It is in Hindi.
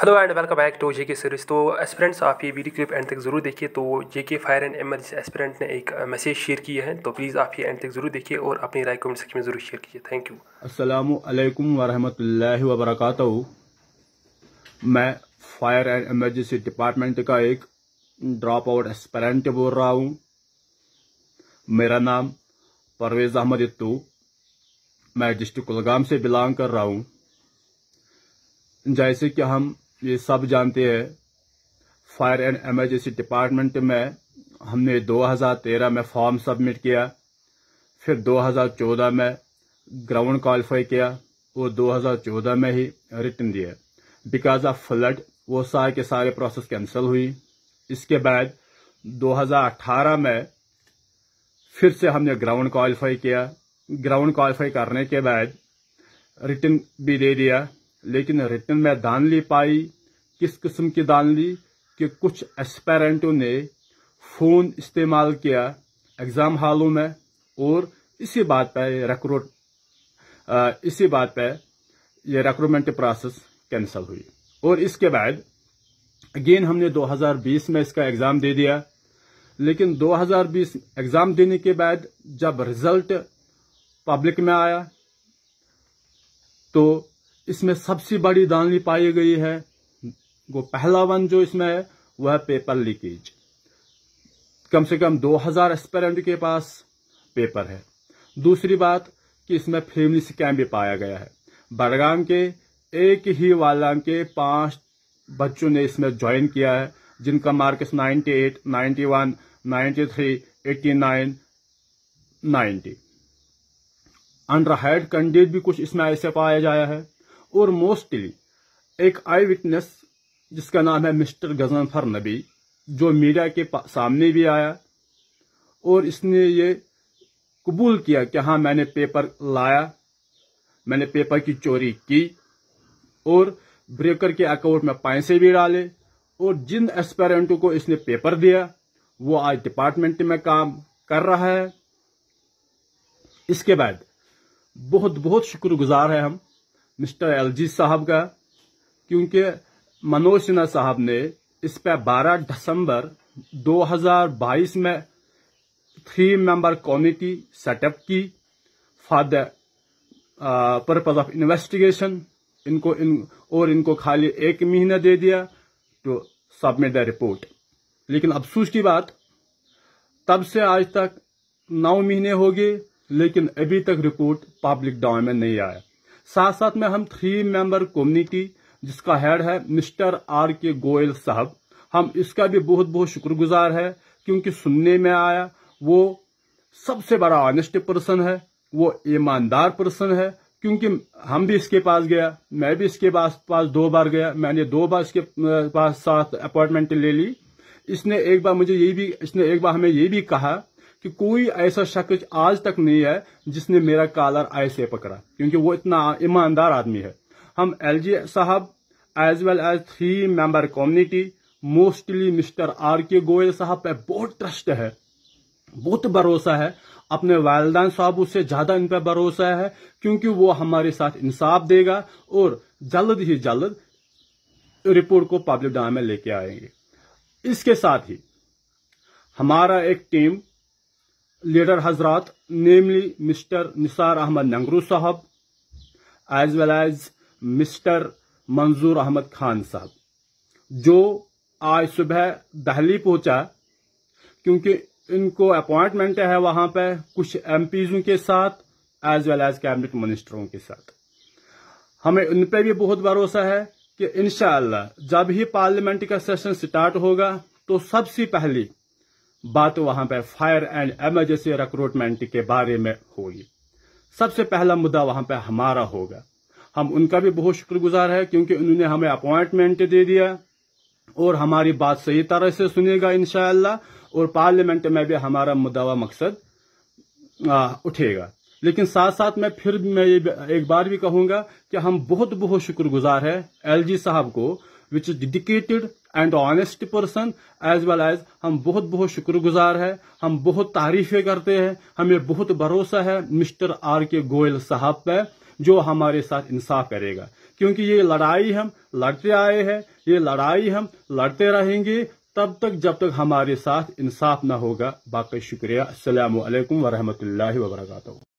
hello and welcome back to JK series तो एस्पिरेंट्स आप ये वीडियो क्लिप एंड तक जरूर देखिए तो JK fire and emergency aspirant ने एक मैसेज शेयर किया है तो प्लीज़ आप ये एंड तक जरूर देखिए और अपनी राय कमेंट सेक्शन में जरूर शेयर कीजिए थैंक यू असलम वरहमल वबरक मैं फायर एंड एमरजेंसी डिपार्टमेंट का एक ड्रॉप आउट एस्पिरेंट बोल रहा हूँ मेरा नाम परवेज़ अहमद इत्तू मैं डिस्ट्रिक्ट कुलगाम से बिलोंग कर रहा हूँ जैसे कि हम ये सब जानते हैं फायर एंड एमरजेंसी डिपार्टमेंट में हमने 2013 में फॉर्म सबमिट किया फिर 2014 में ग्राउंड क्वालिफाई किया और 2014 में ही रिटर्न दिया बिकॉज ऑफ फ्लड वो सारे के सारे प्रोसेस कैंसिल हुई इसके बाद 2018 में फिर से हमने ग्राउंड क्वालिफाई किया ग्राउंड क्वालिफाई करने के बाद रिटर्न भी दे दिया लेकिन रिटर्न में दान ली पाई किस किस्म की दान ली कि कुछ एस्पेरेंटो ने फ़ोन इस्तेमाल किया एग्ज़ाम हालों में और इसी बात पर रिक्रूट इसी बात पर यह रिक्रूटमेंट प्रोसेस कैंसिल हुई और इसके बाद अगेन हमने 2020 में इसका एग्ज़ाम दे दिया लेकिन 2020 एग्ज़ाम देने के बाद जब रिजल्ट पब्लिक में आया तो इसमें सबसे बड़ी दानी पाई गई है वो पहला वन जो इसमें है वह पेपर लीकेज कम से कम 2000 हजार के पास पेपर है दूसरी बात कि इसमें फेमिली स्कैम भी पाया गया है बड़गाम के एक ही वाला के पांच बच्चों ने इसमें ज्वाइन किया है जिनका मार्क्स 98, 91, 93, 89, 90 अंडर हाइड कैंडिडेट भी कुछ इसमें ऐसे पाया जाया है और मोस्टली एक आई विटनेस जिसका नाम है मिस्टर गजनफर नबी जो मीडिया के सामने भी आया और इसने ये कबूल किया कि हाँ मैंने पेपर लाया मैंने पेपर की चोरी की और ब्रेकर के अकाउंट में पैसे भी डाले और जिन एस्पेरेंटों को इसने पेपर दिया वो आज डिपार्टमेंट में काम कर रहा है इसके बाद बहुत बहुत शुक्रगुजार है हम मिस्टर एलजी साहब का क्योंकि मनोज सिन्हा साहब ने इस पर 12 दिसंबर 2022 में थ्री मेंबर कमेटी सेटअप की for the purpose of investigation इनको इन और इनको खाली एक महीना दे दिया टू सबमिट द रिपोर्ट लेकिन अफसोस की बात तब से आज तक नौ महीने हो गए लेकिन अभी तक रिपोर्ट पब्लिक में नहीं आया साथ साथ में हम थ्री मेंबर कम्युनिटी जिसका हेड है मिस्टर आर के गोयल साहब हम इसका भी बहुत बहुत शुक्रगुजार है क्योंकि सुनने में आया वो सबसे बड़ा ऑनेस्ट पर्सन है वो ईमानदार पर्सन है क्योंकि हम भी इसके पास गया मैं भी इसके पास पास दो बार गया मैंने दो बार इसके पास साथ अपॉइंटमेंट ले ली इसने एक बार मुझे यही भी इसने एक बार हमें ये भी कहा कि कोई ऐसा शख्स आज तक नहीं है जिसने मेरा कालर ऐसे पकड़ा क्योंकि वो इतना ईमानदार आदमी है हम एलजी साहब as well as three member community mostly mister R K Goyal साहब पे बहुत ट्रस्ट है बहुत भरोसा है अपने वालदान साहब उससे ज्यादा इन पर भरोसा है क्योंकि वो हमारे साथ इंसाफ देगा और जल्द ही जल्द रिपोर्ट को पब्लिक डॉ में लेके आएंगे इसके साथ ही हमारा एक team leader Hazrat, namely mister Nisar Ahmed Nangru साहब एज वेल एज मिस्टर मंजूर अहमद खान साहब जो आज सुबह दहली पहुंचा क्योंकि इनको अपॉइंटमेंट है वहां पे कुछ पीजों के साथ एज वेल एज कैबिनेट मिनिस्टरों के साथ हमें उन पर भी बहुत भरोसा है कि इनशाला जब ही पार्लियामेंट का सेशन स्टार्ट होगा तो सबसे पहले बात वहां पर फायर एंड एमरजेंसी रिक्रूटमेंट के बारे में होगी सबसे पहला मुद्दा वहां पर हमारा होगा हम उनका भी बहुत शुक्रगुजार है क्योंकि उन्होंने हमें अपॉइंटमेंट दे दिया और हमारी बात सही तरह से सुनेगा इनशाला और पार्लियामेंट में भी हमारा मुद्दा मकसद आ, उठेगा लेकिन साथ साथ मैं फिर मैं एक बार भी कहूंगा कि हम बहुत बहुत शुक्रगुजार है एलजी साहब को which is dedicated and honest person as well as हम बहुत बहुत शुक्रगुजार है हम बहुत तारीफें करते हैं हमें बहुत भरोसा है मिस्टर आर के गोयल साहब पे जो हमारे साथ इंसाफ करेगा क्योंकि ये लड़ाई हम लड़ते आए हैं ये लड़ाई हम लड़ते रहेंगे तब तक जब तक हमारे साथ इंसाफ ना होगा बाकी शुक्रिया वरहमत वरहमल वरक